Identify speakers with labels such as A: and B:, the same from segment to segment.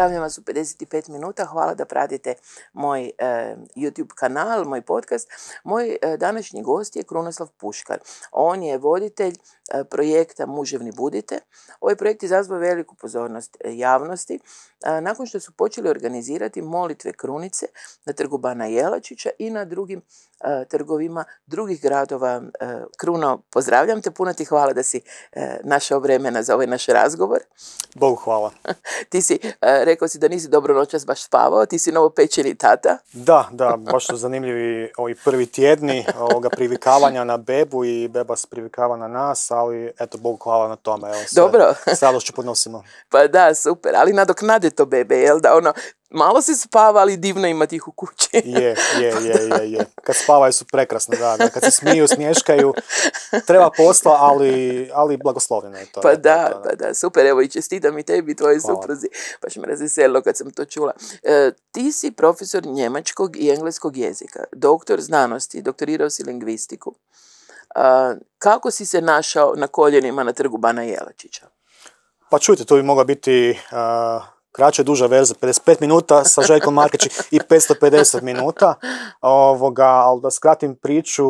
A: Pozdravljam vas u 55 minuta. Hvala da pratite moj e, YouTube kanal, moj podcast. Moj e, današnji gost je Krunoslav Puškar. On je voditelj e, projekta Muževni budite. Ovaj projekt izazvao veliku pozornost javnosti. Nakon što su počeli organizirati molitve Krunice na trgu Bana Jelačića i na drugim E, trgovima drugih gradova. E, kruno, pozdravljam te, puno ti hvala da si e, našao vremena za ovaj naš razgovor. Bogu hvala. ti si, rekao si da nisi dobro noćas baš spavao, ti si novo pečeni tata.
B: Da, da, baš su zanimljivi ovi prvi tjedni ovoga privikavanja na bebu i beba se privikava na nas, ali eto, bogu hvala na tome. Dobro. sve, Dobro. podnosimo.
A: Pa da, super, ali nadoknade to bebe, jel da ono, malo se spava, ali divno imati ih u kući. je, je, je, je, Kad spavaju su
B: prekrasne da, Kad se smiju, smješkaju, treba posla, ali, ali blagoslovljeno je to. Pa
A: da, pa da, super, evo i čestitam i tebi, tvojoj supruzi. Baš me razveselilo kad sam to čula. E, ti si profesor njemačkog i engleskog jezika, doktor znanosti, doktorirao si lingvistiku. kako si se našao na koljenima na trgu Bana Jelačića?
B: Pa čujte, to bi mogla biti kraća i duža verza, 55 minuta sa Željkom Markeći i 550 minuta. Ovoga, ali da skratim priču,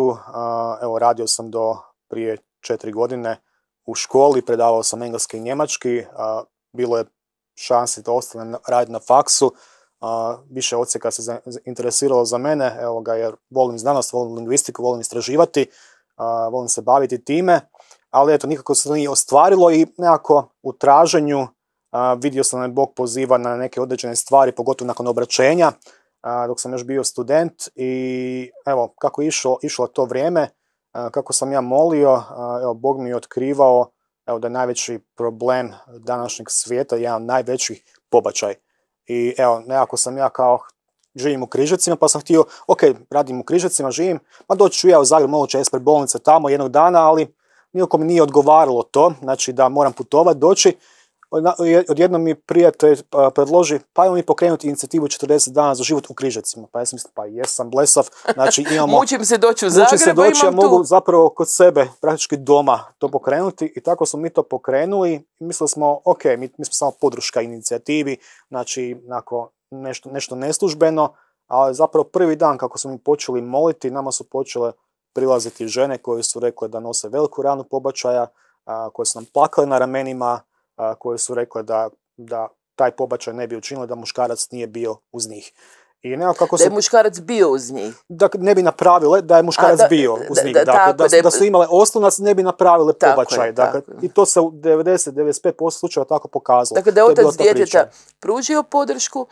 B: evo radio sam do prije četiri godine u školi, predavao sam engleski i njemački, bilo je šansi da ostane raditi na faksu, više odsjeka se interesiralo za mene, evo ga, jer volim znanost, volim lingvistiku, volim istraživati, volim se baviti time, ali eto, nikako se nije ostvarilo i nekako u traženju vidio sam da me Bog poziva na neke određene stvari, pogotovo nakon obraćenja, dok sam još bio student i evo, kako je išlo, to vrijeme, kako sam ja molio, evo, Bog mi je otkrivao evo, da je najveći problem današnjeg svijeta, jedan najveći pobačaj. I evo, nekako sam ja kao živim u Križecima pa sam htio, ok, radim u Križecima, živim, ma doći ću ja u Zagreb, malo bolnice tamo jednog dana, ali nikako mi nije odgovaralo to, znači da moram putovat doći, odjednom mi prijatelj predloži, pa ajmo mi pokrenuti inicijativu 40 dana za život u Križevcima. Pa ja sam mislim, pa jesam blesav, znači imamo...
A: se doći u se doći, ja mogu
B: zapravo kod sebe, praktički doma, to pokrenuti i tako smo mi to pokrenuli. Mislili smo, ok, mi, smo samo podrška inicijativi, znači nako, nešto, neslužbeno, ali zapravo prvi dan kako smo mi počeli moliti, nama su počele prilaziti žene koje su rekle da nose veliku ranu pobačaja, koje su nam plakale na ramenima, koje su rekle da, da taj pobačaj ne bi učinili da muškarac nije bio uz njih. I kako se... Da je muškarac bio uz njih. Da ne bi napravile, da je muškarac bio uz njih. Da, dakle, da, da, da, su imale oslonac, ne bi napravile pobačaj. Dakle, I to se u 90-95% slučajeva tako pokazalo. Dakle, da je otac djeteta pružio podršku,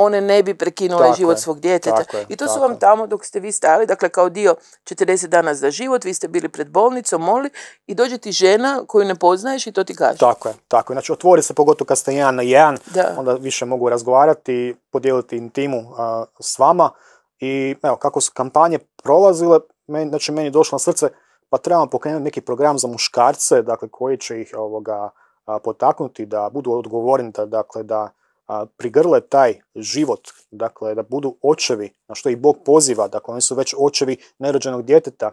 A: one ne bi prekinule život svog
B: djeteta. I to su vam
A: tamo dok ste vi stajali, dakle kao dio 40 dana za život, vi ste bili pred bolnicom, moli i dođe ti žena koju ne
B: poznaješ i to ti kaže. Tako je, tako je. Znači otvori se pogotovo kad ste jedan na jedan, onda više mogu razgovarati, podijeliti intimu s vama i evo kako su kampanje prolazile, znači meni je došlo na srce pa trebamo pokrenuti neki program za muškarce, dakle koji će ih ovoga potaknuti da budu odgovorni, da, dakle da prigrle taj život, dakle da budu očevi, na što ih Bog poziva, dakle oni su već očevi nerođenog djeteta.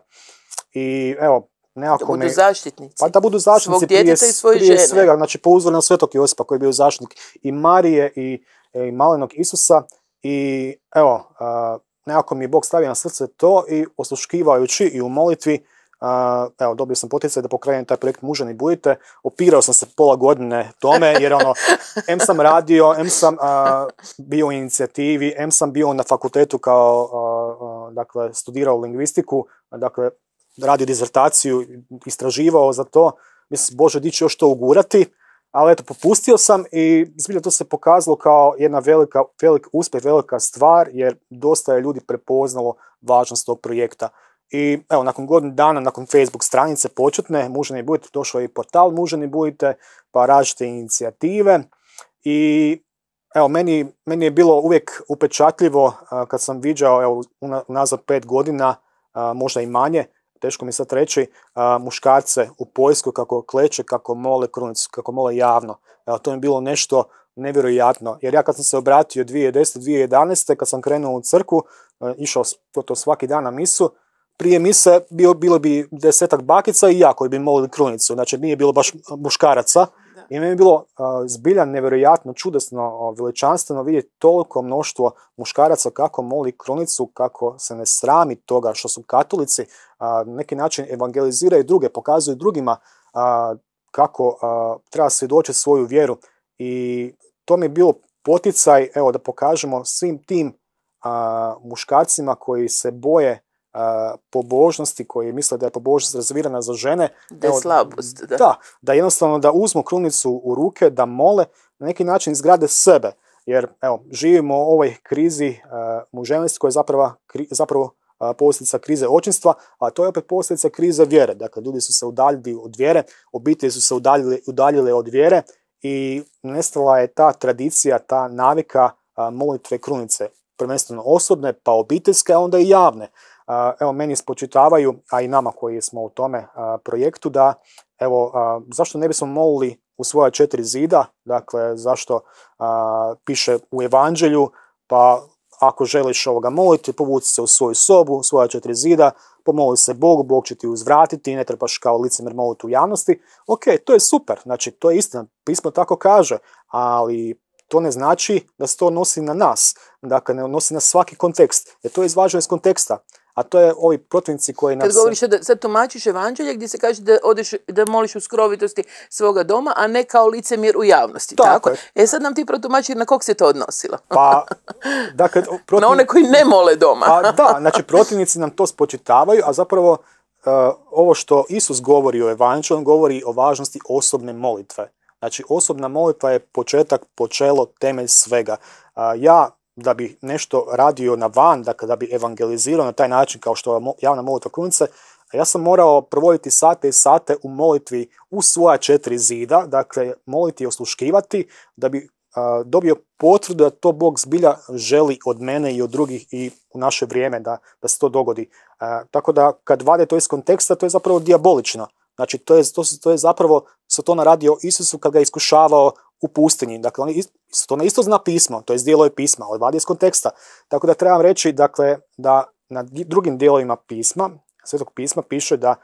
B: I evo, nekako da budu zaštitnici. Pa da budu zaštitnici prije, i svoje žene. svega, znači po uzvoru na svetog Josipa koji je bio zaštitnik i Marije i, e, i malenog Isusa i evo, a, nekako mi je Bog stavio na srce to i osluškivajući i u molitvi evo, dobio sam poticaj da pokrenem taj projekt Mužani budite, opirao sam se pola godine tome, jer ono, em sam radio, em sam bio u inicijativi, em sam bio na fakultetu kao, dakle, studirao lingvistiku, dakle, radio dizertaciju, istraživao za to, mislim, bože, di ću još to ugurati, ali eto, popustio sam i zbilja to se pokazalo kao jedna velika, velik uspjeh, velika stvar, jer dosta je ljudi prepoznalo važnost tog projekta. I evo, nakon godinu dana, nakon Facebook stranice početne, Muženi budite, došao je i portal Muženi budite, pa različite inicijative. I evo, meni, meni je bilo uvijek upečatljivo kad sam viđao, evo, unazad pet godina, možda i manje, teško mi sad reći, muškarce u Poljskoj kako kleče, kako mole krunicu, kako mole javno. Evo, to mi je bilo nešto nevjerojatno. Jer ja kad sam se obratio 2010. 2011. kad sam krenuo u crku, e, išao to svaki dan na misu, prije mise bio, bilo bi desetak bakica i jako bi molili krunicu. Znači nije bilo baš muškaraca. I meni je bilo uh, zbilja nevjerojatno, čudesno, veličanstveno vidjeti toliko mnoštvo muškaraca kako moli krunicu, kako se ne srami toga što su katolici, Na neki način evangeliziraju druge, pokazuju drugima kako treba svjedočiti svoju vjeru. I to mi je bilo poticaj evo, da pokažemo svim tim muškarcima koji se boje pobožnosti koji misle da je pobožnost rezervirana za žene. Da je slabost, da. da. Da, jednostavno da uzmu krunicu u ruke, da mole, na neki način izgrade sebe. Jer, evo, živimo u ovoj krizi uh, koja je zapravo, kri, zapravo posljedica krize očinstva, a to je opet posljedica krize vjere. Dakle, ljudi su se udaljili od vjere, obitelji su se udaljile, od vjere i nestala je ta tradicija, ta navika molitve krunice, prvenstveno osobne, pa obiteljske, a onda i javne evo meni spočitavaju, a i nama koji smo u tome projektu, da evo zašto ne bismo molili u svoja četiri zida, dakle zašto piše u evanđelju, pa ako želiš ovoga moliti, povuci se u svoju sobu, u svoja četiri zida, pomoli se Bogu, Bog će ti uzvratiti, ne trebaš kao licemer moliti u javnosti. Ok, to je super, znači to je istina, pismo tako kaže, ali to ne znači da se to nosi na nas, dakle ne nosi na svaki kontekst, jer to je izvađeno iz konteksta a to je ovi protivnici koji nas... Kad govoriš
A: sad tumačiš evanđelje gdje se kaže da, odeš, da moliš u skrovitosti svoga doma, a ne kao licemjer u javnosti, tako? Je. E sad nam ti protumači na kog se to odnosilo?
B: Pa, dakle... Na one koji ne mole doma. Pa, da, znači protivnici nam to spočitavaju, a zapravo e, ovo što Isus govori o evanđelju, on govori o važnosti osobne molitve. Znači, osobna molitva je početak, počelo, temelj svega. ja da bi nešto radio na van, dakle da bi evangelizirao na taj način kao što javna molitva kunce, a ja sam morao provoditi sate i sate u molitvi u svoja četiri zida, dakle moliti i osluškivati da bi dobio potvrdu da to Bog zbilja želi od mene i od drugih i u naše vrijeme da, da se to dogodi. tako da kad vade to iz konteksta, to je zapravo diabolično. Znači, to je, to, to je zapravo Satona radio Isusu kad ga iskušavao u pustinji. Dakle, oni to na isto zna pismo, to je dijelo je pisma, ali vadi iz konteksta. Tako da trebam reći dakle, da na drugim dijelovima pisma, svetog pisma, piše da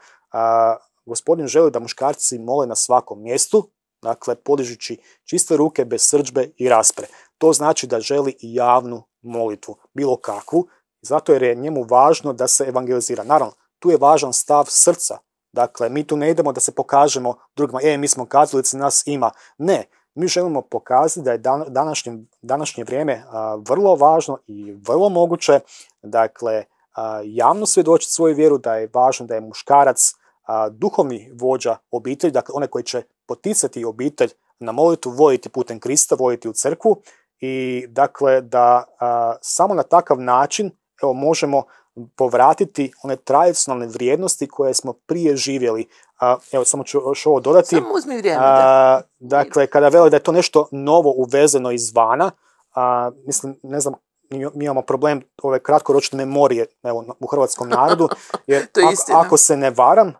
B: gospodin želi da muškarci mole na svakom mjestu, dakle, podižući čiste ruke bez srđbe i raspre. To znači da želi i javnu molitvu, bilo kakvu, zato jer je njemu važno da se evangelizira. Naravno, tu je važan stav srca. Dakle, mi tu ne idemo da se pokažemo drugima, e, mi smo katolici, nas ima. Ne, mi želimo pokazati da je današnje, današnje vrijeme vrlo važno i vrlo moguće, dakle, javno svjedočiti svoju vjeru da je važno da je muškarac duhovni vođa obitelji, dakle one koji će poticati obitelj na molitu, vojiti putem Krista, vojiti u crkvu i dakle da samo na takav način evo, možemo povratiti one tradicionalne vrijednosti koje smo prije živjeli, evo samo ću još ovo dodati. dakle, kada vele da je to nešto novo uvezeno izvana, a, mislim, ne znam, mi imamo problem ove kratkoročne memorije evo, u hrvatskom narodu, jer ako, se ne varam,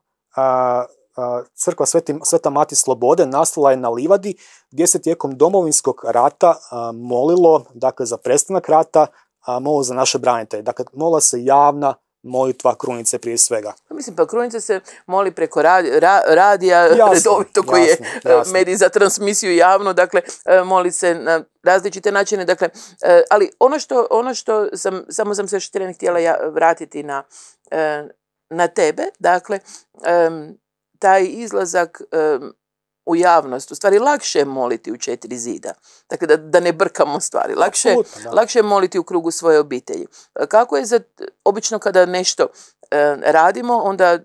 B: crkva Sveti, Sveta Mati Slobode nastala je na Livadi, gdje se tijekom domovinskog rata molilo, dakle, za prestanak rata, a, molilo za naše branitelje. Dakle, molila se javna tva krunice prije svega. Pa
A: mislim, pa krunice se moli preko radija, redovito koji je e, medij za transmisiju javno, dakle, e, moli se na različite načine, dakle, e, ali ono što, ono što sam, samo sam se još tren htjela ja vratiti na, na tebe, dakle, taj izlazak u javnost. U stvari, lakše je moliti u četiri zida. Dakle, da, da ne brkamo stvari. Lakše, lakše je moliti u krugu svoje obitelji. Kako je za, obično kada nešto e, radimo, onda e,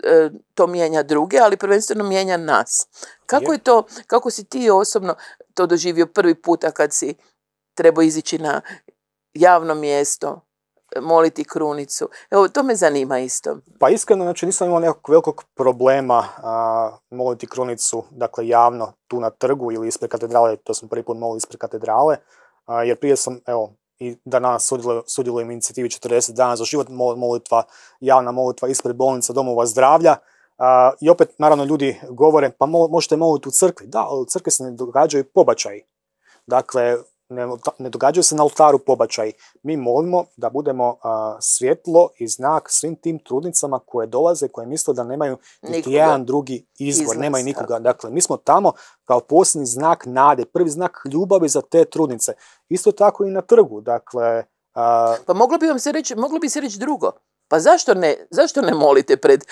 A: to mijenja druge, ali prvenstveno mijenja nas. Kako je to, kako si ti osobno to doživio prvi puta kad si trebao izići na
B: javno mjesto, moliti krunicu.
A: Evo, to me zanima isto.
B: Pa iskreno, znači nisam imao nekog velikog problema a, moliti krunicu, dakle javno tu na trgu ili ispred katedrale, to sam prvi put molio ispred katedrale, a, jer prije sam, evo, i danas sudjelujem inicijativi 40 dana za život, molitva, javna molitva ispred bolnica domova zdravlja, I opet, naravno, ljudi govore, pa možete moliti u crkvi. Da, ali u crkvi se ne događaju pobačaji. Dakle, ne, ne događaju se na oltaru pobačaj. Mi molimo da budemo svjetlo i znak svim tim trudnicama koje dolaze, koje misle da nemaju niti jedan drugi izbor, izvor nemaju nikoga. Dakle, mi smo tamo kao posljednji znak nade, prvi znak ljubavi za te trudnice. Isto tako i na trgu, dakle... Pa moglo bi vam se reći, moglo bi se reći drugo. Pa zašto ne, zašto
A: ne molite pred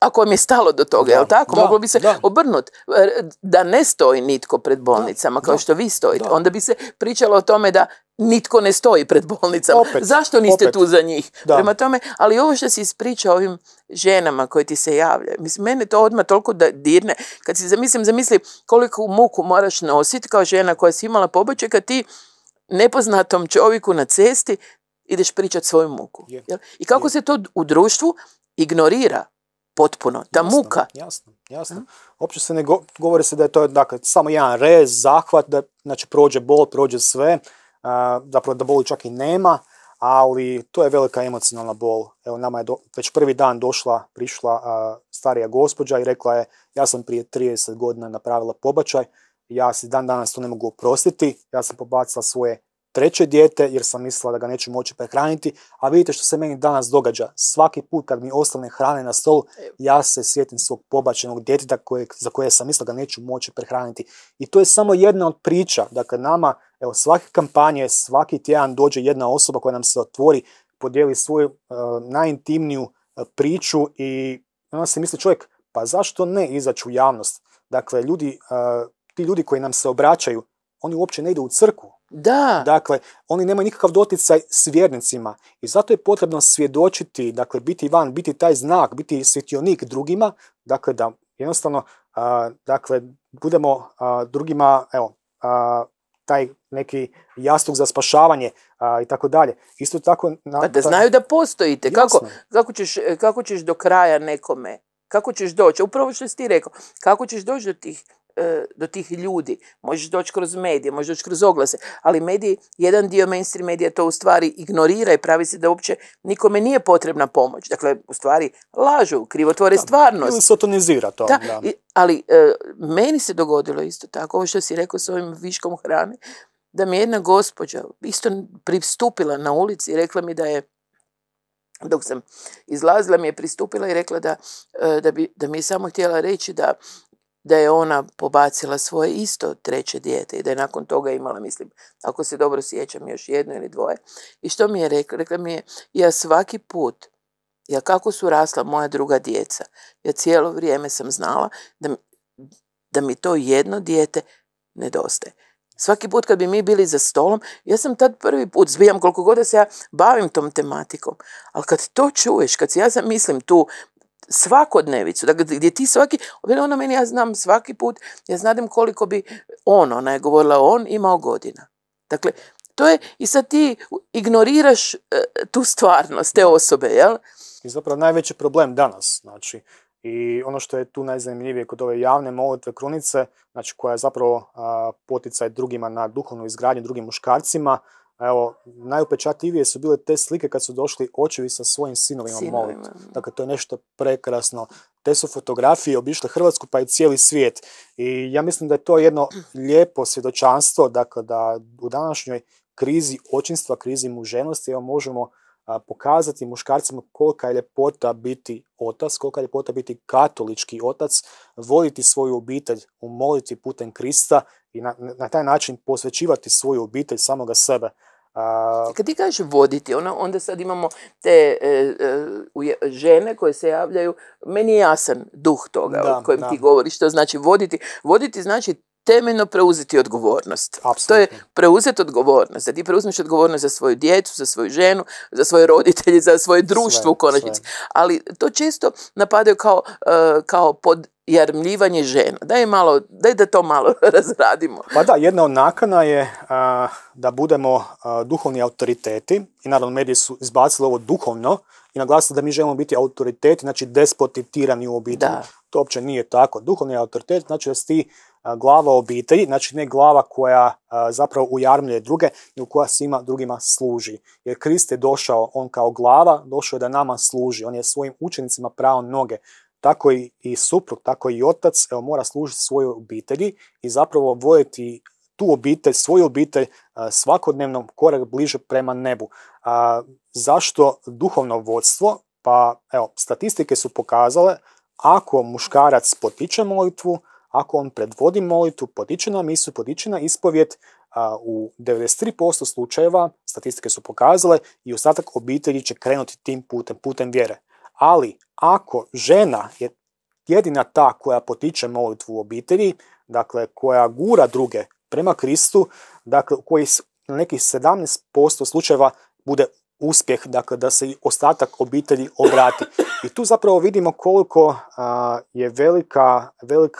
A: ako vam je stalo do toga, je tako? Moglo bi se obrnuti. Er, da ne stoji nitko pred bolnicama, kao što vi stojite. Onda bi se pričalo o tome da nitko ne stoji pred bolnicama. Zašto niste tu za njih? Prema tome, ali ovo što si ispričao ovim ženama koje ti se javljaju, mislim, mene to odmah toliko da dirne. Kad si zamislim, zamisli koliko muku moraš nositi kao žena koja si imala pobačaj, kad ti nepoznatom čovjeku na cesti ideš pričati svoju muku. I kako se to u društvu
B: ignorira potpuno, da jasno, muka. Jasno, jasno. Uopće se ne govori se da je to dakle, samo jedan rez, zahvat, da znači, prođe bol, prođe sve, zapravo da boli čak i nema, ali to je velika emocionalna bol. Evo nama je već prvi dan došla, prišla starija gospođa i rekla je ja sam prije 30 godina napravila pobačaj, ja se dan danas to ne mogu oprostiti, ja sam pobacila svoje treće dijete jer sam mislila da ga neću moći prehraniti, a vidite što se meni danas događa. Svaki put kad mi ostane hrane na stol, ja se sjetim svog pobačenog djeteta za koje sam mislila da neću moći prehraniti. I to je samo jedna od priča. Dakle, nama, evo, svake kampanje, svaki tjedan dođe jedna osoba koja nam se otvori, podijeli svoju e, najintimniju e, priču i onda se misli čovjek, pa zašto ne izaći u javnost? Dakle, ljudi, e, ti ljudi koji nam se obraćaju, oni uopće ne idu u crku, da. Dakle, oni nemaju nikakav doticaj s vjernicima i zato je potrebno svjedočiti, dakle, biti van, biti taj znak, biti svjetionik drugima, dakle, da jednostavno, dakle, budemo drugima, evo, taj neki jastuk za spašavanje i tako dalje. Isto tako... Na, pa da, pa znaju da
A: postojite. Kako,
B: kako, ćeš, kako ćeš
A: do kraja nekome? Kako ćeš doći? Upravo što si ti rekao. Kako ćeš doći do tih E, do tih ljudi. Možeš doći kroz medije, možeš doći kroz oglase, ali mediji, jedan dio mainstream medija to u stvari ignorira i pravi se da uopće nikome nije potrebna pomoć. Dakle, u stvari lažu, krivotvore stvarnost. Ili to. ali e, meni se dogodilo isto tako, ovo što si rekao s ovim viškom hrane, da mi jedna gospođa isto pristupila na ulici i rekla mi da je dok sam izlazila mi je pristupila i rekla da, e, da, bi, da mi je samo htjela reći da da je ona pobacila svoje isto treće dijete i da je nakon toga imala, mislim, ako se dobro sjećam, još jedno ili dvoje. I što mi je rekla? Rekla mi je, ja svaki put, ja kako su rasla moja druga djeca, ja cijelo vrijeme sam znala da mi, da mi to jedno dijete nedostaje. Svaki put kad bi mi bili za stolom, ja sam tad prvi put, zbijam koliko god da se ja bavim tom tematikom, ali kad to čuješ, kad se ja mislim tu svakodnevicu, dakle gdje ti svaki, ona meni, ja znam svaki put, ja znam koliko bi on, ona je govorila on, imao godina. Dakle, to je, i sad ti
B: ignoriraš e, tu stvarnost te osobe, jel? I zapravo najveći problem danas, znači, i ono što je tu najzanimljivije kod ove javne molitve krunice, znači koja je zapravo a, poticaj drugima na duhovnu izgradnju, drugim muškarcima, evo, najupečatljivije su bile te slike kad su došli očevi sa svojim sinovima, moliti. Dakle, to je nešto prekrasno. Te su fotografije obišle Hrvatsku pa i cijeli svijet. I ja mislim da je to jedno lijepo svjedočanstvo, dakle, da u današnjoj krizi očinstva, krizi muženosti, evo, možemo pokazati muškarcima kolika je ljepota biti otac, kolika je ljepota biti katolički otac, voliti svoju obitelj, umoliti putem Krista i na, taj način posvećivati svoju obitelj, samoga sebe. A... E, kad ti kažeš voditi, ono, onda sad imamo te e, e, žene koje se
A: javljaju, meni je jasan duh toga da, o kojem ti govoriš, što znači voditi. Voditi znači temeljno preuzeti odgovornost. To je preuzeti odgovornost, da ti preuzmeš odgovornost za svoju djecu, za svoju ženu, za svoje roditelje, za svoje društvo u konačnici. Ali to često napadaju kao, kao pod jarmljivanje žena. Daj, malo, daj da to malo razradimo.
B: Pa da, jedna od nakana je da budemo duhovni autoriteti i naravno mediji su izbacili ovo duhovno i naglasili da mi želimo biti autoriteti, znači tirani u obitelji. To uopće nije tako. Duhovni autoritet znači da si ti glava obitelji, znači ne glava koja zapravo ujarmljuje druge, nego koja svima drugima služi. Jer Krist je došao, on kao glava, došao je da nama služi. On je svojim učenicima prao noge tako i, suprug, tako i otac mora služiti svojoj obitelji i zapravo vojeti tu obitelj, svoju obitelj svakodnevnom korak bliže prema nebu. zašto duhovno vodstvo? Pa evo, statistike su pokazale ako muškarac potiče molitvu, ako on predvodi molitvu, potiče na misu, potiče na ispovjet, u 93% slučajeva statistike su pokazale i ostatak obitelji će krenuti tim putem, putem vjere. Ali ako žena je jedina ta koja potiče molitvu u obitelji, dakle koja gura druge prema Kristu, dakle koji na nekih 17% slučajeva bude uspjeh, dakle da se i ostatak obitelji obrati. I tu zapravo vidimo koliko je velika, velik,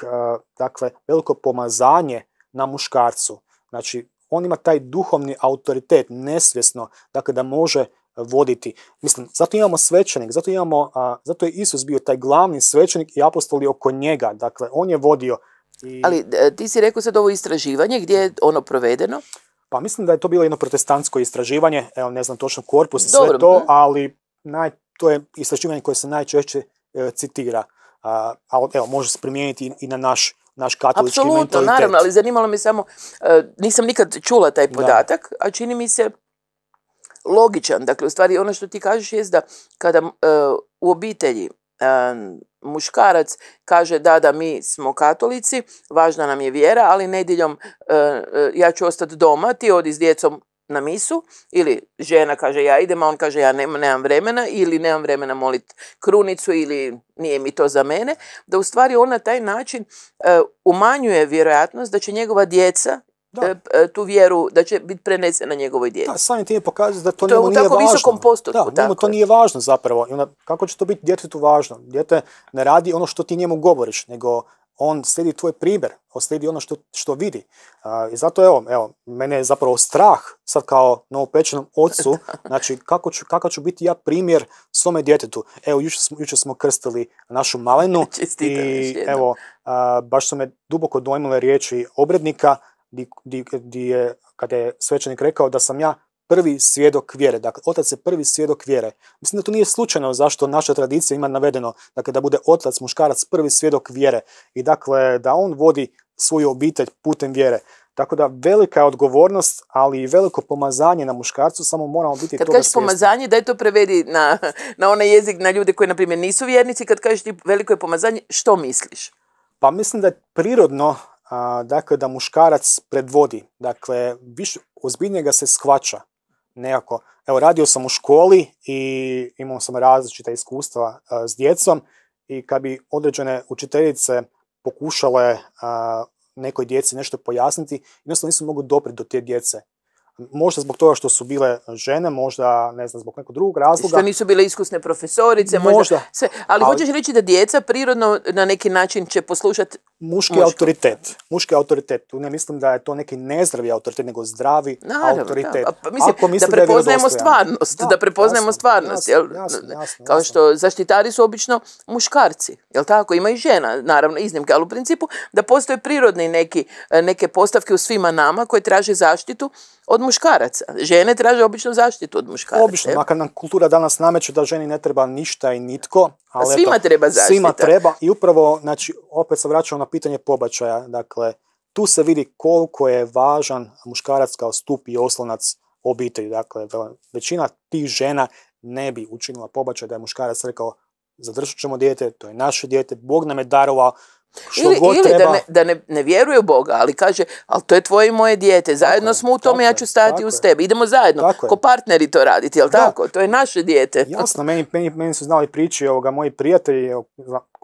B: dakle, veliko pomazanje na muškarcu. Znači, on ima taj duhovni autoritet, nesvjesno, dakle da može voditi. Mislim, zato imamo svećenik, zato, imamo, a, zato je Isus bio taj glavni svećenik i apostoli oko njega. Dakle, on je vodio. Ali e, ti si rekao sad ovo istraživanje, gdje je ono provedeno? Pa mislim da je to bilo jedno protestantsko istraživanje, evo ne znam točno korpus i sve to, ali naj, to je istraživanje koje se najčešće e, citira. A, ali evo, može se primijeniti i, na naš naš katolički Apsolutno, naravno, ali zanimalo me samo, e, nisam nikad čula taj podatak, a čini mi se
A: logičan. Dakle, u stvari ono što ti kažeš je da kada e, u obitelji e, muškarac kaže da, da, mi smo katolici, važna nam je vjera, ali nedjeljom e, ja ću ostati doma, ti odi s djecom na misu ili žena kaže ja idem, a on kaže ja nemam, vremena ili nemam vremena molit krunicu ili nije mi to za mene, da u stvari on na taj način umanjuje vjerojatnost da će njegova djeca E, e, tu vjeru, da će biti prenesena njegovoj djeci. Da,
B: samim je pokazati da to, njemu nije važno. To je u tako visokom postotku. Da, njemu to nije važno zapravo. I kako će to biti djetetu važno? Djete ne radi ono što ti njemu govoriš, nego on slijedi tvoj primjer, on slijedi ono što, što vidi. I zato evo, evo, mene je zapravo strah sad kao novopečenom ocu, znači kako ću, kakav ću biti ja primjer svome djetetu. Evo, jučer smo, smo krstili našu malenu i evo, baš su me duboko dojmile riječi obrednika di, di, di je, kada je svećenik rekao da sam ja prvi svjedok vjere. Dakle, otac je prvi svjedok vjere. Mislim da to nije slučajno zašto naša tradicija ima navedeno dakle, da bude otac, muškarac, prvi svjedok vjere. I dakle, da on vodi svoju obitelj putem vjere. Tako da velika je odgovornost, ali i veliko pomazanje na muškarcu, samo moramo biti kad toga svjesni. Kad kažeš pomazanje,
A: daj to prevedi na, na onaj jezik, na ljude koji, na primjer, nisu vjernici.
B: Kad kažeš ti veliko je pomazanje, što misliš? Pa mislim da je prirodno a, dakle da muškarac predvodi, dakle više, ozbiljnije ga se shvaća nekako. Evo radio sam u školi i imao sam različita iskustva e, s djecom i kad bi određene učiteljice pokušale nekoj djeci nešto pojasniti, jednostavno nisu mogli doprijeti do te djece možda zbog toga što su bile žene, možda ne znam, zbog nekog drugog razloga. Što nisu
A: bile iskusne profesorice, možda. možda sve. Ali, hoćeš reći da djeca prirodno na neki način će poslušati muški autoritet.
B: Muški autoritet. Tu ne mislim da je to neki nezdravi autoritet, nego zdravi Naravno, autoritet. Da. Pa, pa, mislim, da prepoznajemo stvarnost, da, prepoznajemo stvarnost.
A: kao što zaštitari su obično muškarci, jel tako? Ima i žena, naravno, iznimke, ali u principu da postoje prirodni neke postavke u svima nama koje traže zaštitu od muškaraca. Žene traže obično zaštitu od muškaraca. Obično, makar
B: nam kultura danas nameće da ženi ne treba ništa i nitko. Ali svima treba zaštita. Svima treba i upravo, znači, opet se vraćamo na pitanje pobačaja. Dakle, tu se vidi koliko je važan muškarac kao stup i oslonac obitelji. Dakle, većina tih žena ne bi učinila pobačaj da je muškarac rekao zadržat ćemo dijete, to je naše dijete, Bog nam je darovao
A: ili, da, ne,
B: da ne, vjeruje u Boga,
A: ali kaže, ali to je tvoje i moje dijete, zajedno smo u tome, ja ću stati uz tebe, idemo zajedno, ko partneri to raditi, jel da. tako? To
B: je naše dijete. Jasno, meni, meni, meni su znali priči, ovoga, moji prijatelji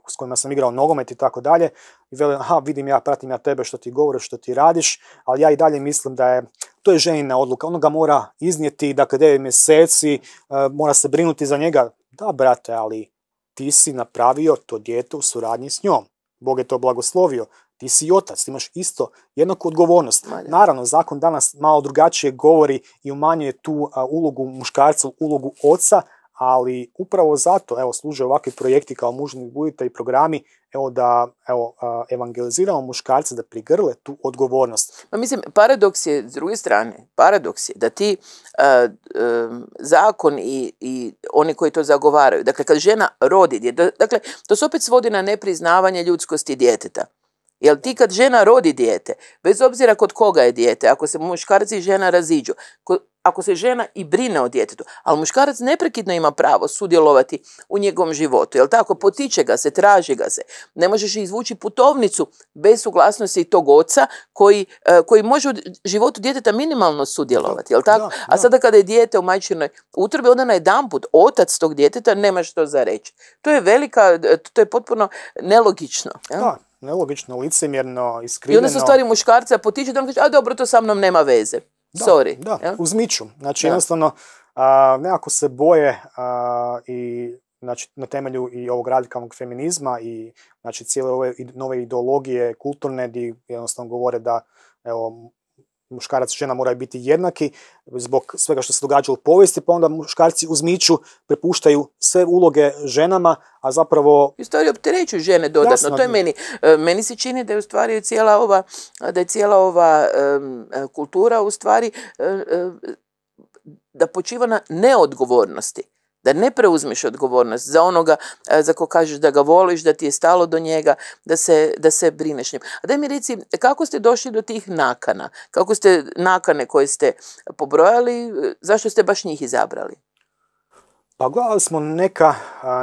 B: s kojima sam igrao nogomet i tako dalje, i veli aha, vidim ja, pratim ja tebe što ti govoriš, što ti radiš, ali ja i dalje mislim da je to je ženina odluka, ono ga mora iznijeti, dakle, devet mjeseci, e, mora se brinuti za njega. Da, brate, ali ti si napravio to dijete u suradnji s njom. Bog je to blagoslovio, ti si i otac, ti imaš isto jednaku odgovornost. Naravno, zakon danas malo drugačije govori i umanjuje tu ulogu muškarca, ulogu oca, ali upravo zato evo služe ovakvi projekti kao mužni budite i programi evo da evo evangeliziramo muškarce da prigrle tu odgovornost.
A: Ma mislim paradoks je s druge strane, paradoks je da ti zakon i, oni koji to zagovaraju, dakle kad žena rodi, dakle to se opet svodi na nepriznavanje ljudskosti djeteta jel ti kad žena rodi dijete, bez obzira kod koga je dijete, ako se muškarci i žena raziđu, ako se žena i brine o djetetu, ali muškarac neprekidno ima pravo sudjelovati u njegovom životu, jel tako? Potiče ga se, traži ga se. Ne možeš izvući putovnicu bez suglasnosti tog oca koji, e, može u životu djeteta minimalno sudjelovati, jel tako? A sada kada je dijete u majčinoj utrbi, onda na jedan put otac tog djeteta nema što za reći. To je velika, to je potpuno nelogično. Jel?
B: nelogično, licemjerno, iskrivljeno. I onda su stvari
A: muškarca potiču da on kaže, a dobro, to sa mnom nema veze. Da, Sorry.
B: Da, uzmiću. Znači, jednostavno, nekako se boje i znači, na temelju i ovog radikalnog feminizma i znači, cijele ove nove ideologije kulturne, gdje jednostavno govore da evo, muškarac i žena moraju biti jednaki zbog svega što se događa u povijesti, pa onda muškarci uzmiću, prepuštaju sve uloge ženama, a zapravo... U
A: stvari opterećuju žene dodatno, to je meni. E, meni se čini da je u stvari cijela ova, da je cijela ova e, kultura u stvari e, da počiva na neodgovornosti da ne preuzmeš odgovornost za onoga e, za ko kažeš da ga voliš, da ti je stalo do njega, da se, da se brineš njim. A daj mi reci, kako ste došli do tih nakana? Kako ste nakane koje ste pobrojali, e, zašto ste
B: baš njih izabrali? Pa gledali smo neka,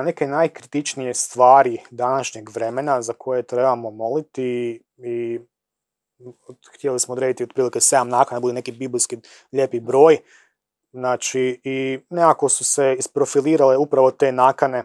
B: neke najkritičnije stvari današnjeg vremena za koje trebamo moliti i htjeli smo odrediti otprilike 7 nakana, bude neki biblijski lijepi broj Znači, i nekako su se isprofilirale upravo te nakane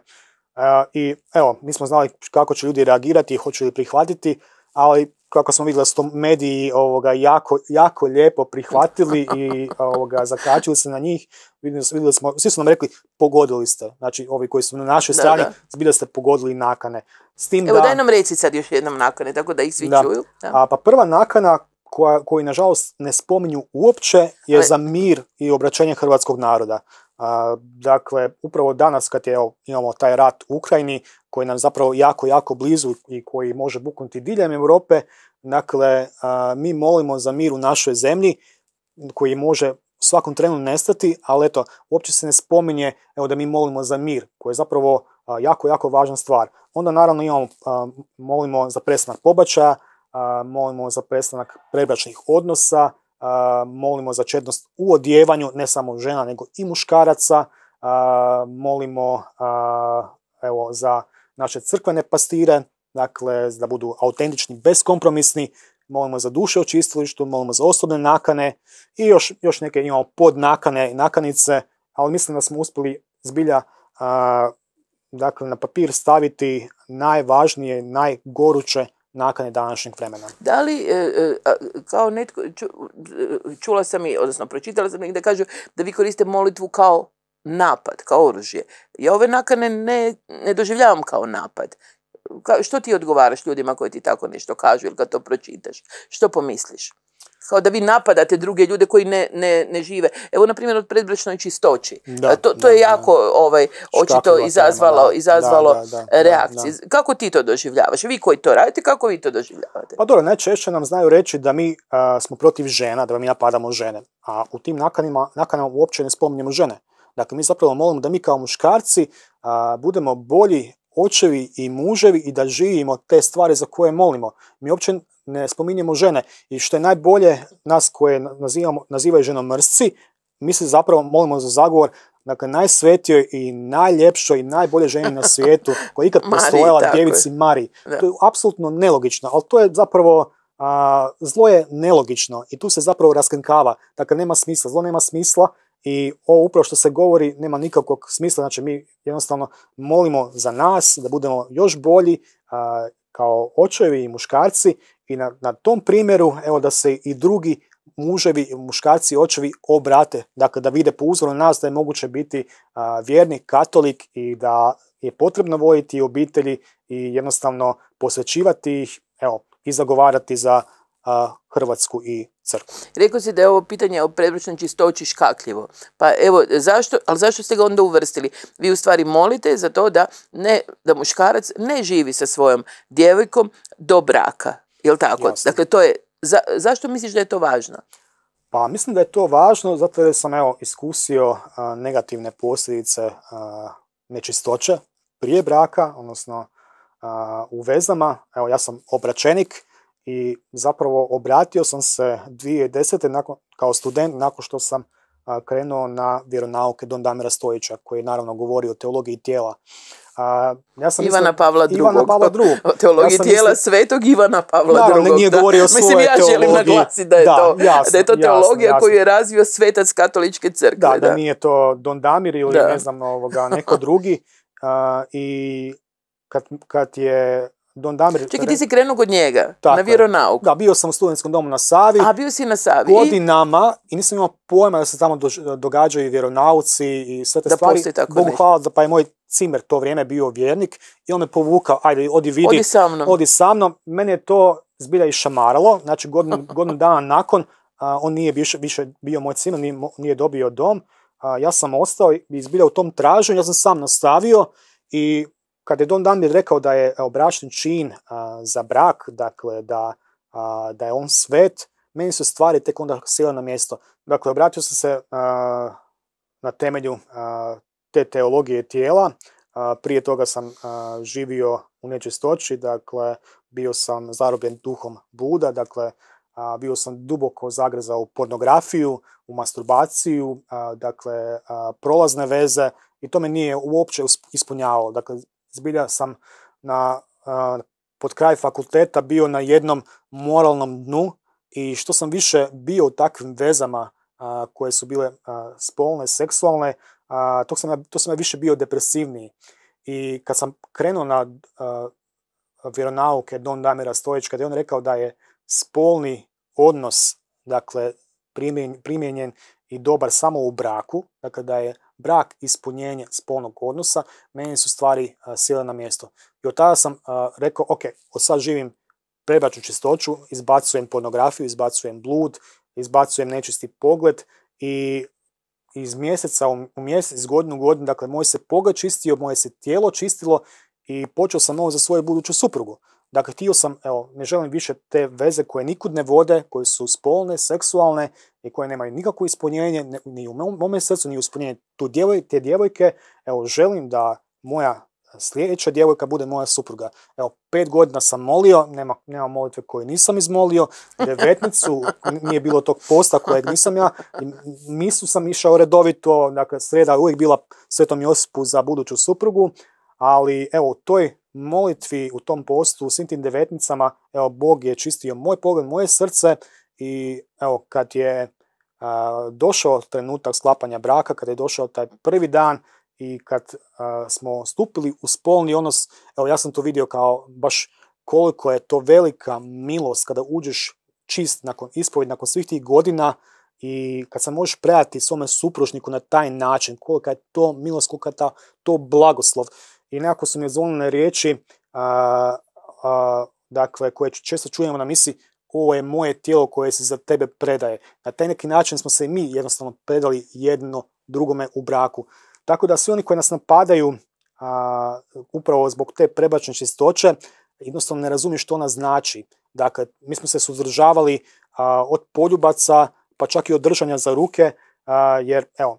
B: i evo, mi smo znali kako će ljudi reagirati i hoće li prihvatiti, ali kako smo vidjeli da su to mediji ovoga, jako, jako lijepo prihvatili i ovoga, zakačili se na njih, vidjeli smo, svi su nam rekli pogodili ste, znači ovi koji su na našoj strani, zbilja ste pogodili nakane. S tim Evo da, daj nam
A: reci sad još jednom nakane, tako da ih svi čuju. Da. A,
B: pa prva nakana koji nažalost ne spominju uopće je za mir i obraćenje hrvatskog naroda. dakle, upravo danas kad imamo taj rat u Ukrajini koji nam zapravo jako, jako blizu i koji može buknuti diljem Europe, dakle, mi molimo za mir u našoj zemlji koji može svakom trenu nestati, ali eto, uopće se ne spominje evo, da mi molimo za mir, koji je zapravo jako, jako važna stvar. Onda naravno imamo, molimo za prestanak pobačaja, molimo za prestanak prebračnih odnosa, molimo za četnost u odjevanju, ne samo žena nego i muškaraca, molimo evo, za naše crkvene pastire, dakle da budu autentični, beskompromisni, molimo za duše u čistilištu, molimo za osobne nakane i još, još neke imamo podnakane i nakanice, ali mislim da smo uspjeli zbilja dakle, na papir staviti najvažnije, najgoruće nakon današnjeg vremena.
A: Da li, e, e, kao netko, e, čula sam i, odnosno pročitala sam negdje, kažu da vi koriste molitvu kao napad, kao oružje. Ja ove nakane ne, doživljavam kao napad. što ti odgovaraš ljudima koji ti tako nešto kažu ili kad to pročitaš? Što pomisliš? kao da vi napadate druge ljude koji ne, ne, ne žive. Evo, na primjer, od predbračnoj čistoći. E, to, to je jako ovaj, očito izazvalo, izazvalo reakcije. Kako ti to doživljavaš? Vi koji to radite, kako vi to doživljavate?
B: Pa dobro, najčešće nam znaju reći da mi smo protiv žena, da mi napadamo žene. A u tim nakanima, nakanama uopće ne spominjemo žene. Dakle, mi zapravo molimo da mi kao muškarci budemo bolji očevi i muževi i da živimo te stvari za koje molimo. Mi uopće ne spominjemo žene. I što je najbolje, nas koje nazivamo, nazivaju ženom mrsci, mi se zapravo molimo za zagovor dakle, najsvetijoj i najljepšoj i najbolje ženi na svijetu koja je ikad postojala djevici Mariji. To je apsolutno nelogično, ali to je zapravo zlo je nelogično i tu se zapravo raskrinkava. Dakle, nema smisla, zlo nema smisla i ovo upravo što se govori nema nikakvog smisla. Znači, mi jednostavno molimo za nas da budemo još bolji kao očevi i muškarci i na, tom primjeru evo da se i drugi muževi, muškarci, očevi obrate, dakle da vide po uzoru nas da je moguće biti vjerni katolik i da je potrebno vojiti obitelji i jednostavno posvećivati ih evo, i zagovarati za Hrvatsku i crkvu. Rekao si da je ovo pitanje o predbračnoj čistoći škakljivo. Pa
A: evo, zašto, ali zašto ste ga onda uvrstili? Vi u stvari molite za to da, ne, da muškarac ne živi sa svojom djevojkom do braka. Jel tako? Dakle, to je, za, zašto misliš da je to važno?
B: Pa mislim da je to važno zato jer sam evo iskusio negativne posljedice a, nečistoće prije braka, odnosno u vezama. Evo ja sam obračenik i zapravo obratio sam se 2010. Nakon, kao student nakon što sam krenuo na vjeronauke Don Damira Stojića, koji je naravno govorio o teologiji tijela. A, ja sam Ivana Pavla II. Ivana Pavla II. O teologiji ja tijela
A: svetog Ivana Pavla II. on nije govorio o svojoj Mislim, ja želim naglasiti da je da, to, jasno, da je to teologija jasno, jasno. koju je razvio svetac katoličke crkve. Da, da, da
B: nije to Don Damir ili da. ne znam ovoga, neko drugi. A, I kad, kad je Don Damir... Čekaj, ti si krenuo kod njega, na vjeronauk. Da, bio sam u studentskom domu na Savi. A, bio si na Savi. Godinama, i nisam imao pojma da se tamo događaju vjeronauci i sve te da stvari. Tako Bogu hvala, da pa je moj cimer to vrijeme bio vjernik i on me povukao, ajde, odi vidi. Odi sa mnom. Odi sa mnom. Mene je to zbilja i šamaralo, znači godinu, dana nakon, on nije više, bio moj cimer, nije, dobio dom. ja sam ostao i zbilja u tom traženju, ja sam sam nastavio i kad je Don Damir rekao da je obračni čin za brak, dakle da, je on svet, meni su stvari tek onda sile na mjesto. Dakle, obratio sam se na temelju te teologije tijela. Prije toga sam živio u nečistoći, dakle, bio sam zarobljen duhom Buda, dakle, bio sam duboko zagrezao u pornografiju, u masturbaciju, dakle, prolazne veze i to me nije uopće ispunjavao, Dakle, zbilja sam na, pod kraj fakulteta bio na jednom moralnom dnu i što sam više bio u takvim vezama koje su bile spolne, seksualne, to sam, to sam ja više bio depresivniji. I kad sam krenuo na vjeronauke Don Damira Stojić, kada je on rekao da je spolni odnos, dakle, primjenjen i dobar samo u braku, dakle da je brak ispunjenje spolnog odnosa, meni su stvari e, sile na mjesto. I od tada sam e, rekao, ok, od sad živim prebaču čistoću, izbacujem pornografiju, izbacujem blud, izbacujem nečisti pogled i iz mjeseca u mjesec, iz godinu u godinu, dakle, moj se pogled čistio, moje se tijelo čistilo i počeo sam novo za svoju buduću suprugu. Dakle, htio sam, evo, ne želim više te veze koje nikud ne vode, koje su spolne, seksualne i koje nemaju nikakvo ispunjenje, ni u mome srcu, ni ispunjenje tu djevoj, te djevojke. Evo, želim da moja sljedeća djevojka bude moja supruga. Evo, pet godina sam molio, nema, nema molitve koju nisam izmolio, devetnicu, nije bilo tog posta kojeg nisam ja, misu sam išao redovito, dakle, sreda uvijek bila Svetom Josipu za buduću suprugu, ali evo u toj molitvi, u tom postu, u svim tim devetnicama, evo Bog je čistio moj pogled, moje srce i evo kad je došao trenutak sklapanja braka, kad je došao taj prvi dan i kad smo stupili u spolni odnos, evo ja sam to vidio kao baš koliko je to velika milost kada uđeš čist nakon ispovjed, nakon svih tih godina i kad se možeš predati svome supružniku na taj način, kolika je to milost, kolika je ta, to blagoslov i nekako su mi odzvonile riječi a, dakle, koje često čujemo na misi, ovo je moje tijelo koje se za tebe predaje. Na taj neki način smo se i mi jednostavno predali jedno drugome u braku. Tako da svi oni koji nas napadaju upravo zbog te prebačne čistoće, jednostavno ne razumiju što ona znači. Dakle, mi smo se suzdržavali od poljubaca, pa čak i od držanja za ruke, jer evo,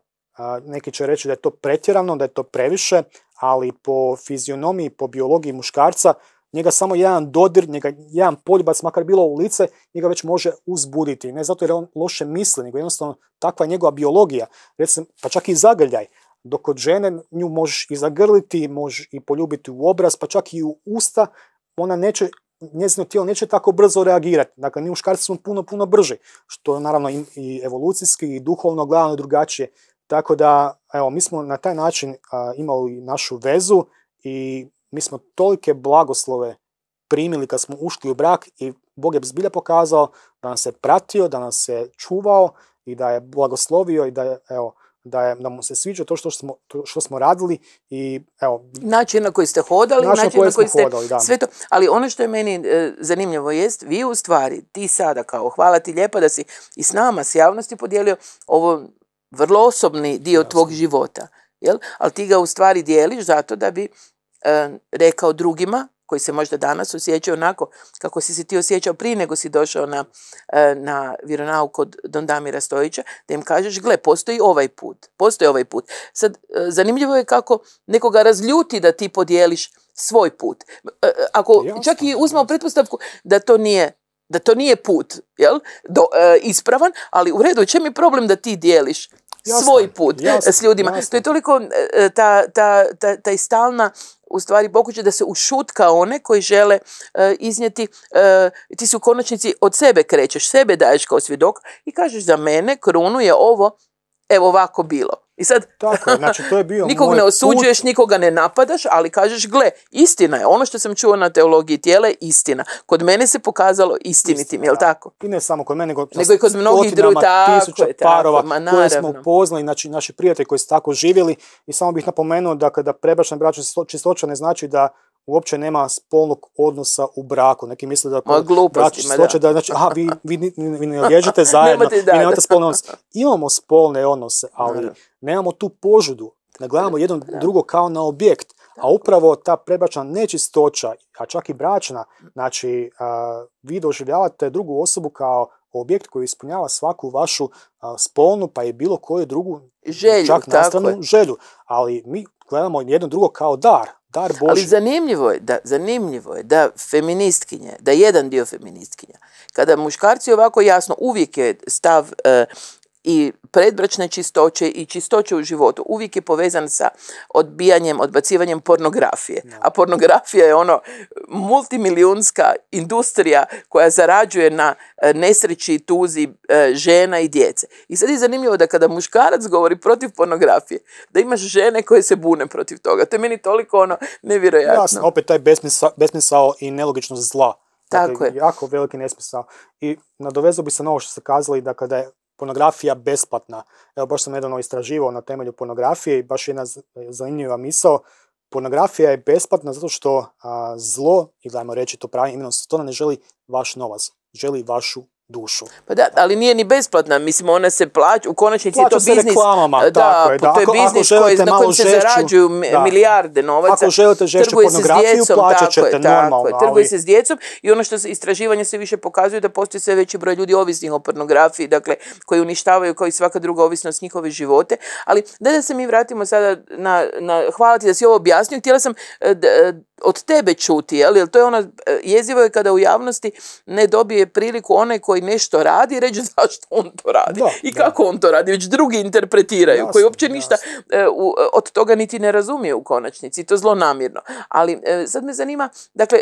B: neki će reći da je to pretjerano, da je to previše, ali po fizionomiji, po biologiji muškarca, njega samo jedan dodir, njega jedan poljubac, makar bilo u lice, njega već može uzbuditi. Ne zato jer on loše misli, nego jednostavno takva je njegova biologija. Recimo, pa čak i zagrljaj. Dok kod žene nju možeš i zagrliti, možeš i poljubiti u obraz, pa čak i u usta, ona neće njezino tijelo neće tako brzo reagirati. Dakle, mi muškarci smo puno, puno brži, što je naravno i evolucijski i duhovno gledano drugačije tako da, evo, mi smo na taj način imali našu vezu i mi smo tolike blagoslove primili kad smo ušli u brak i Bog je zbilja pokazao da nas je pratio, da nas je čuvao i da je blagoslovio i da evo, da, je, mu se sviđa to što smo, što smo radili i evo... Način na koji ste hodali, način, način na koji ste hodali,
A: Ali ono što je meni e, zanimljivo jest, vi u stvari, ti sada kao, hvala ti lijepa da si i s nama, s javnosti podijelio ovo vrlo osobni dio tvog života, jel? ali ti ga u stvari dijeliš zato da bi e, rekao drugima koji se možda danas osjećaju onako kako si se ti osjećao prije nego si došao na, e, na vjeronauk kod damira Stojića, da im kažeš gle, postoji ovaj put, postoji ovaj put. Sad, e, zanimljivo je kako nekoga razljuti da ti podijeliš svoj put. E, ako čak i uzmemo pretpostavku da to nije da to nije put, jel? ispravan, ali u redu, čem je problem da ti dijeliš svoj put e, s ljudima. To je toliko e, e, ta, ta, ta, stalna u stvari da se ušutka one koji žele iznijeti, ti su u konačnici od sebe krećeš, sebe daješ kao svjedok i kažeš za mene krunu je ovo, evo ovako bilo. I sad,
B: Tako, znači, to je bio nikog ne osuđuješ,
A: nikoga ne napadaš, ali kažeš, gle, istina je, ono što sam čuo na teologiji tijela je istina. Kod mene se pokazalo istinitim, jel tako?
B: I ne samo kod mene, nego, i kod mnogih drugih, tisuća parova smo upoznali, znači naši prijatelji koji su tako živjeli i samo bih napomenuo da kada prebračna braća čistoća ne znači da uopće nema spolnog odnosa u braku. Neki misle da ako gluposti, ma da, znači, aha, vi, vi, vi ne liježite zajedno, vi nemate spolne odnose. Imamo spolne odnose, ali nemamo tu požudu. Ne gledamo jedno drugo kao na objekt, a upravo ta prebračna nečistoća, a čak i bračna, znači vi doživljavate drugu osobu kao objekt koji ispunjava svaku vašu spolnu, pa i bilo koju drugu, želju, čak nastranu želju. Ali mi gledamo jedno drugo kao dar, ali
A: zanimljivo je, da, zanimljivo je da feministkinje, da jedan dio feministkinja, kada muškarci ovako jasno, uvijek je stav e, i predbračne čistoće i čistoće u životu uvijek je povezan sa odbijanjem, odbacivanjem pornografije. A pornografija je ono multimilijunska industrija koja zarađuje na e, nesreći i tuzi e, žena i djece. I sad je zanimljivo da kada muškarac govori protiv pornografije, da imaš žene koje se bune protiv toga. To je meni toliko ono nevjerojatno. Jasno,
B: opet taj besmisao, besmisao i nelogičnost zla. Tako dakle, je. Jako veliki nesmisao. I nadovezao bi se na ovo što ste kazali da kada je Pornografija besplatna. Evo, baš sam nedavno istraživao na temelju pornografije i baš jedna zanimljiva misao. Pornografija je besplatna zato što zlo, i dajmo reći to pravim imenom, to ne želi vaš novac, želi vašu dušu.
A: Pa da, ali nije ni besplatna, mislim ona se plaća, u konačnici je to biznis. tako je. Da. to je biznis koji, na kojem se zarađuju milijarde novaca. Ako želite s djecom, tako, normalno. Tako, je Trguje se s djecom i ono što istraživanje se više pokazuju da postoji sve veći broj ljudi ovisnih o pornografiji, dakle, koji uništavaju kao i svaka druga ovisnost njihove živote. Ali da da se mi vratimo sada na, na hvala ti da si ovo objasnio, htjela sam e, da e, od tebe čuti, jel? to je ono e, jezivo je kada u javnosti ne dobije priliku onaj koji nešto radi, reći zašto on to radi i kako on to radi, već drugi interpretiraju, koji uopće ništa e, e, od toga niti ne razumije u konačnici, to zlonamjerno. Ali sad me zanima, dakle,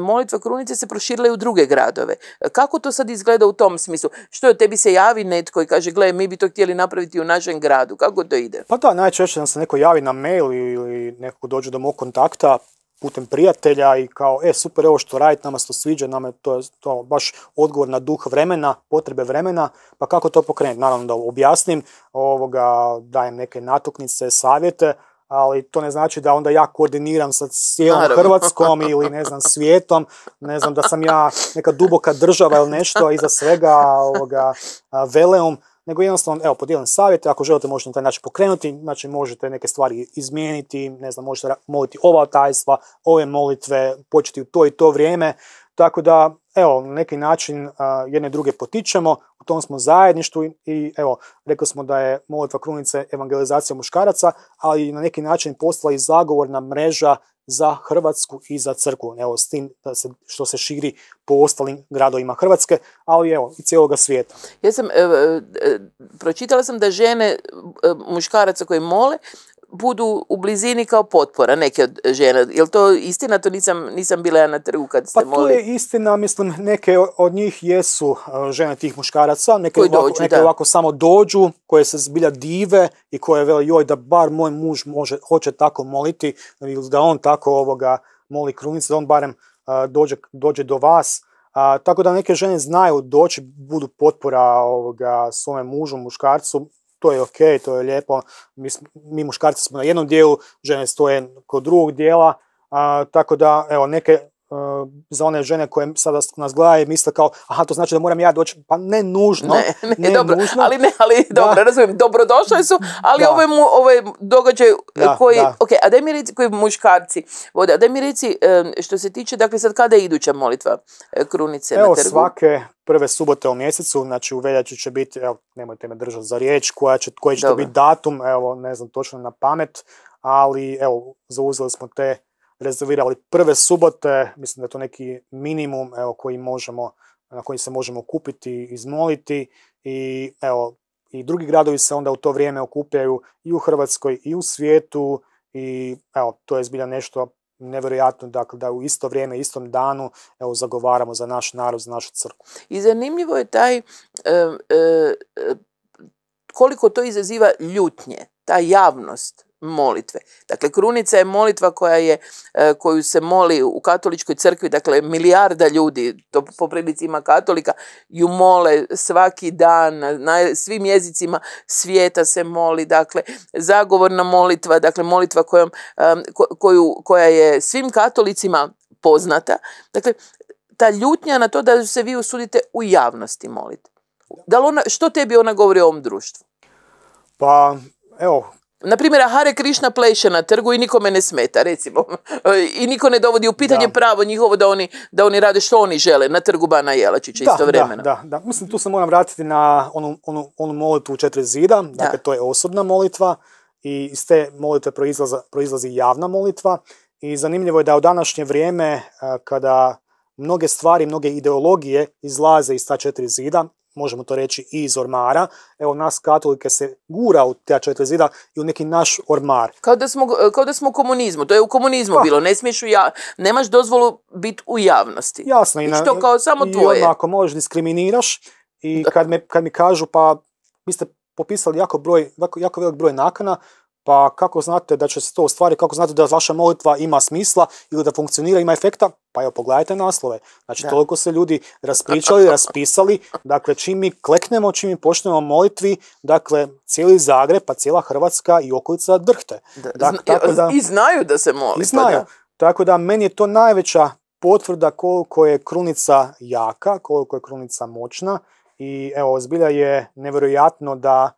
A: molitva krunice se proširila i u druge gradove. Kako to sad izgleda u tom smislu? Što je, tebi se javi netko i kaže, gle, mi bi to htjeli napraviti u našem gradu, kako to ide?
B: Pa da, najčešće nam se neko javi na mail ili neko dođu do mog kontakta, putem prijatelja i kao, e, super, ovo što radite, nama se to sviđa, nama je to, ono, baš odgovor na duh vremena, potrebe vremena, pa kako to pokrenuti? Naravno da objasnim, ovoga, dajem neke natuknice, savjete, ali to ne znači da onda ja koordiniram sa cijelom Hrvatskom ili ne znam svijetom, ne znam da sam ja neka duboka država ili nešto iza svega ovoga, veleum, nego jednostavno, evo, podijelim savjete, ako želite možete na taj način pokrenuti, znači možete neke stvari izmijeniti, ne znam, možete moliti ova tajstva, ove molitve, početi u to i to vrijeme, tako da, evo, na neki način jedne druge potičemo, u tom smo zajedništvu i, i evo, rekli smo da je molitva krunice evangelizacija muškaraca, ali na neki način postala i zagovorna mreža za Hrvatsku i za crkvu, evo s tim da se, što se širi po ostalim gradovima Hrvatske, ali evo i cijeloga svijeta. Ja sam, e, e, e, pročitala sam da žene muškaraca
A: koji mole budu u blizini kao potpora neke od žena. Je to istina? To nisam, nisam bila ja na trgu kad ste pa molili. Pa to
B: je istina, mislim, neke od njih jesu uh, žene tih muškaraca, neke, ovako, neke ovako samo dođu, koje se zbilja dive i koje vele joj da bar moj muž može, hoće tako moliti, da on tako ovoga moli krunice, da on barem uh, dođe, dođe do vas. tako da neke žene znaju doći, budu potpora ovoga, svome mužu, muškarcu, to je ok, to je lijepo, mi, mi muškarci smo na jednom dijelu, žene stoje kod drugog dijela, a, tako da evo neke E, za one žene koje sada nas gledaju i misle kao, aha, to znači da moram ja doći, pa ne nužno. Ne, dobro, nužno. ali ne, ali dobro,
A: razumijem, dobrodošli su, ali ovo je ovaj događaj koji, ok, a daj mi reci, koji muškarci vode, a daj mi reci što se tiče, dakle sad kada je iduća molitva e, krunice na trgu? svake
B: prve subote u mjesecu, znači u veljači će biti, evo, nemojte me držati za riječ, koja će, koji će to biti datum, evo, ne znam točno na pamet, ali evo, zauzeli smo te rezervirali prve subote, mislim da je to neki minimum evo, koji možemo, na koji se možemo kupiti, izmoliti i evo, i drugi gradovi se onda u to vrijeme okupljaju i u Hrvatskoj i u svijetu i evo, to je zbilja nešto nevjerojatno dakle, da u isto vrijeme, istom danu evo, zagovaramo za naš narod, za našu crkvu. I zanimljivo je taj e, e, e koliko to izaziva ljutnje,
A: ta javnost molitve. Dakle, krunica je molitva koja je, e, koju se moli u katoličkoj crkvi, dakle milijarda ljudi, to po prilici ima katolika, ju mole svaki dan, na svim jezicima svijeta se moli, dakle zagovorna molitva, dakle molitva kojom, e, koju, koja je svim katolicima poznata. Dakle, ta ljutnja na to da se vi usudite u javnosti moliti. Da ona, što tebi ona govori o ovom društvu? Pa, evo, na primjer, Hare Krishna pleše na trgu i nikome ne smeta, recimo. I niko ne dovodi u pitanje pravo njihovo da oni, da oni rade što oni žele na trgu Bana Jelačića isto istovremeno. Da,
B: da, da. Mislim, tu se moram vratiti na onu, onu, onu molitvu u četiri zida. Dakle, to je osobna molitva i iz te molitve proizlazi javna molitva. I zanimljivo je da u današnje vrijeme, eh, kada mnoge stvari, mnoge ideologije izlaze iz ta četiri zida, možemo to reći, i iz ormara. Evo, nas katolike se gura u ta četiri zida i u neki naš ormar. Kao da smo, smo u komunizmu, to je u komunizmu bilo, ne smiješ u ja...
A: nemaš dozvolu biti u javnosti.
B: Jasno. I, znači na, što kao samo i tvoje. I možeš diskriminiraš i kad, me, kad mi kažu pa vi ste popisali jako, broj, jako, jako velik broj nakana, pa kako znate da će se to ostvariti, kako znate da vaša molitva ima smisla ili da funkcionira, ima efekta, pa evo, pogledajte naslove. Znači, toliko se ljudi raspričali, raspisali. Dakle, čim mi kleknemo, čim mi počnemo molitvi, dakle, cijeli Zagreb, pa cijela Hrvatska i okolica drhte. Da, tako da, I
A: znaju da se moli. I znaju.
B: tako da, meni je to najveća potvrda koliko je krunica jaka, koliko je krunica moćna. I evo, zbilja je nevjerojatno da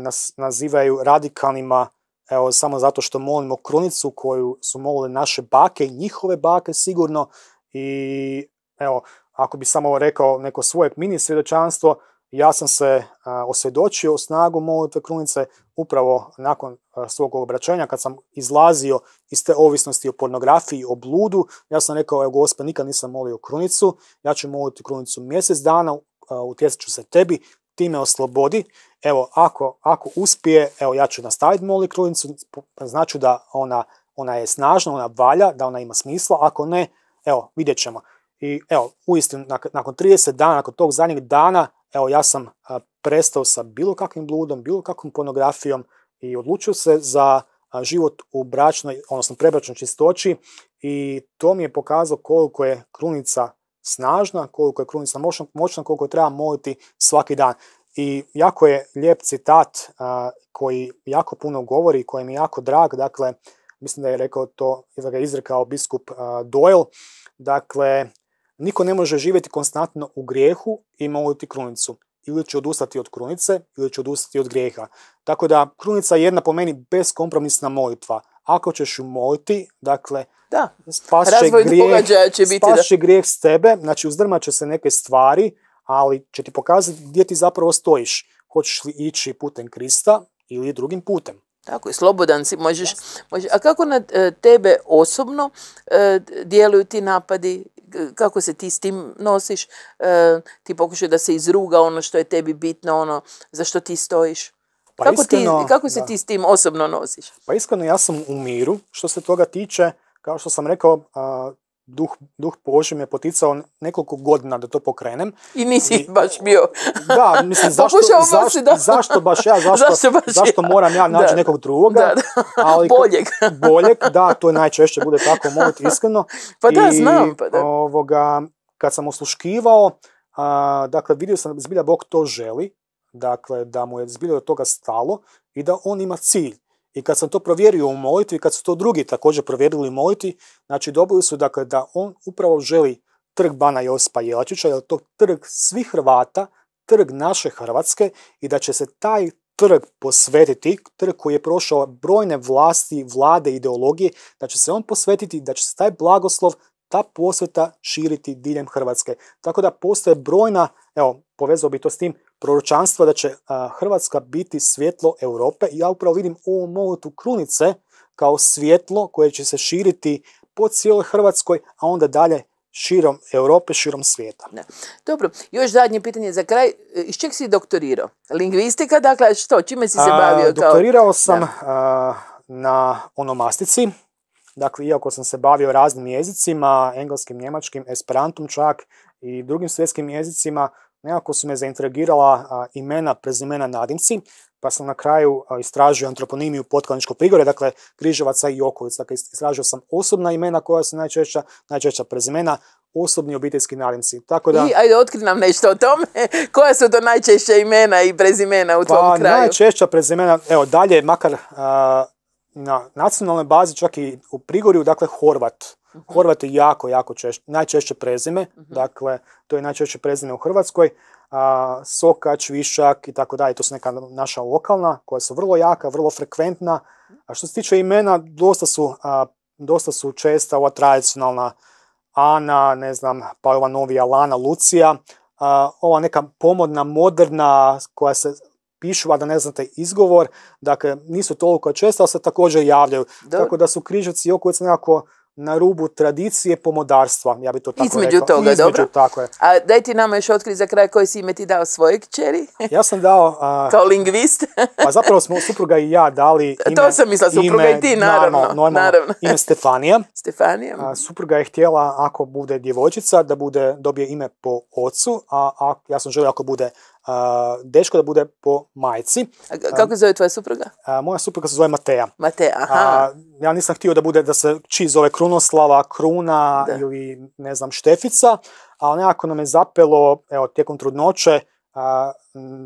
B: nas nazivaju radikalnima evo samo zato što molimo krunicu koju su molile naše bake i njihove bake sigurno i evo, ako bi samo rekao neko svoje mini svjedočanstvo, ja sam se e, osvjedočio u snagu molitve krunice upravo nakon e, svog obraćanja kad sam izlazio iz te ovisnosti o pornografiji, o bludu, ja sam rekao, evo gospod, nikad nisam molio krunicu, ja ću moliti krunicu mjesec dana, e, utjecat ću se tebi, ti me oslobodi evo, ako, ako uspije, evo ja ću nastaviti moli krunicu, znači da ona, ona je snažna, ona valja, da ona ima smisla, ako ne, evo, vidjet ćemo. I evo, uistinu, nakon 30 dana, nakon tog zadnjeg dana, evo, ja sam prestao sa bilo kakvim bludom, bilo kakvom pornografijom i odlučio se za život u bračnoj, odnosno prebračnoj čistoći i to mi je pokazao koliko je krunica snažna, koliko je krunica moćna, koliko je treba moliti svaki dan. I jako je lijep citat koji jako puno govori, koji mi je jako drag, dakle, mislim da je rekao to, da ga je izrekao biskup Doyle, dakle, niko ne može živjeti konstantno u grijehu i moliti krunicu. Ili će odustati od krunice, ili će odustati od grijeha. Tako da, krunica je jedna po meni beskompromisna molitva. Ako ćeš ju moliti, dakle, da. spas će grijeh, s tebe, znači uzdrmat će se neke stvari, ali će ti pokazati gdje ti zapravo stojiš. Hoćeš li ići putem Krista ili drugim putem. Tako je, slobodan si, možeš, A kako na e, tebe osobno e,
A: djeluju ti napadi? Kako se ti s tim nosiš? E, ti pokušaj da se izruga ono što je tebi bitno, ono za što ti stojiš? Pa kako, se ti s tim osobno nosiš?
B: Pa iskreno, ja sam u miru što se toga tiče. Kao što sam rekao, duh, duh mi je poticao nekoliko godina da to pokrenem.
A: I nisi baš bio. Da, mislim, pa zašto, zašto, da... zašto baš ja, zašto, zašto, moram ja naći nekog
B: drugoga. Da, Ali, boljeg. boljeg, da, to je najčešće bude tako, mogu iskreno. Pa da, znam. Pa kad sam osluškivao, dakle, vidio sam zbilja Bog to želi, dakle, da mu je zbilja od toga stalo i da on ima cilj. I kad sam to provjerio u molitvi, kad su to drugi također provjerili u molitvi, znači dobili su dakle da on upravo želi trg Bana Josipa Jelačića, jer to trg svih Hrvata, trg naše Hrvatske i da će se taj trg posvetiti, trg koji je prošao brojne vlasti, vlade, ideologije, da će se on posvetiti, da će se taj blagoslov, ta posveta širiti diljem Hrvatske. Tako da postoje brojna, evo, povezao bi to s tim, proročanstva da će Hrvatska biti svjetlo Europe i ja upravo vidim u ovom krunice kao svjetlo koje će se širiti po cijeloj Hrvatskoj, a onda dalje širom Europe, širom svijeta.
A: Dobro, još zadnje pitanje za kraj. Iz čeg si doktorirao? Lingvistika, dakle, što? Čime si se bavio? doktorirao sam
B: na onomastici. Dakle, iako sam se bavio raznim jezicima, engleskim, njemačkim, esperantom čak i drugim svjetskim jezicima, Nekako su me zainteragirala imena, prezimena nadimci, pa sam na kraju istražio antroponimiju Potkalničko prigore, dakle Križevaca i okolic. Dakle, istražio sam osobna imena koja su najčešća, najčešća prezimena, osobni obiteljski nadimci. Tako da... I,
A: ajde, otkri nam nešto o tome. Koja su to najčešća imena i prezimena u tvom pa, kraju?
B: Najčešća prezimena, evo dalje, makar na nacionalnoj bazi, čak i u Prigorju, dakle Horvat. Mhm. Horvat je jako, jako češće, najčešće prezime, mhm. dakle, to je najčešće prezime u Hrvatskoj, a, Sokač, Višak i tako dalje, to su neka naša lokalna koja su vrlo jaka, vrlo frekventna. A što se tiče imena, dosta su, dosta su česta ova tradicionalna Ana, ne znam, pa ova novija Lana, Lucija, ova neka pomodna, moderna koja se pišu, a da ne znate izgovor, dakle nisu toliko česta, ali se također javljaju. Dobro. Tako da su križevci i okolice nekako na rubu tradicije pomodarstva, ja bi to tako Između rekao. Između tako je.
A: A daj ti nama još otkri za kraj koji si ime ti dao svojeg čeri. ja sam dao... A, Kao
B: lingvist? pa zapravo smo supruga i ja dali ime... To sam mislila, supruga i ti, naravno. Naravno, naravno. Ime Stefanija. Stefanija. supruga je htjela, ako bude djevojčica, da bude, dobije ime po ocu, a, a ja sam želio ako bude deško da bude po majci. kako se zove tvoja supruga? moja supruga se zove Mateja. Mateja, aha. ja nisam htio da bude da se či zove Krunoslava, Kruna ili ne znam Štefica, ali nekako nam je zapelo evo, tijekom trudnoće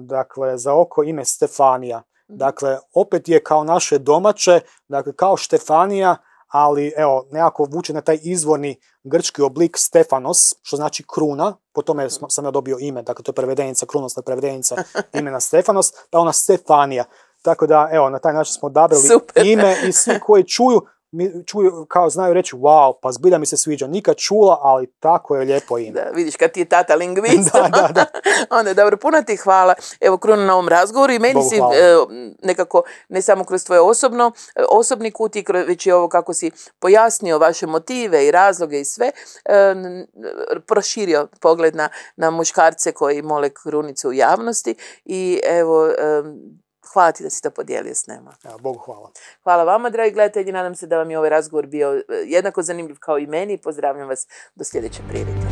B: dakle, za oko ime Stefanija. Mhm. Dakle, opet je kao naše domaće, dakle, kao Štefanija, ali evo, nekako vuče na taj izvorni grčki oblik Stefanos, što znači kruna, po tome sam ja dobio ime, dakle to je prevedenica, krunosna prevedenica imena Stefanos, pa ona Stefanija. Tako da, evo, na taj način smo odabrali ime i svi koji čuju mi čuju, kao znaju reći, wow, pa zbilja mi se sviđa, nikad čula, ali tako je lijepo ime. Da,
A: vidiš, kad ti je tata lingvist, da, da, da. onda dobro, puno ti hvala, evo, Kruno, na ovom razgovoru i meni Bogu si e, nekako, ne samo kroz tvoje osobno, e, osobni kut već i ovo kako si pojasnio vaše motive i razloge i sve, e, proširio pogled na, na muškarce koji mole krunicu u javnosti i evo, Hvala ti da si to podijelio s nama. Ja, Bogu hvala. Hvala vama, dragi gledatelji. Nadam se da vam je ovaj razgovor bio e, jednako zanimljiv kao i meni. Pozdravljam vas do sljedeće prilike.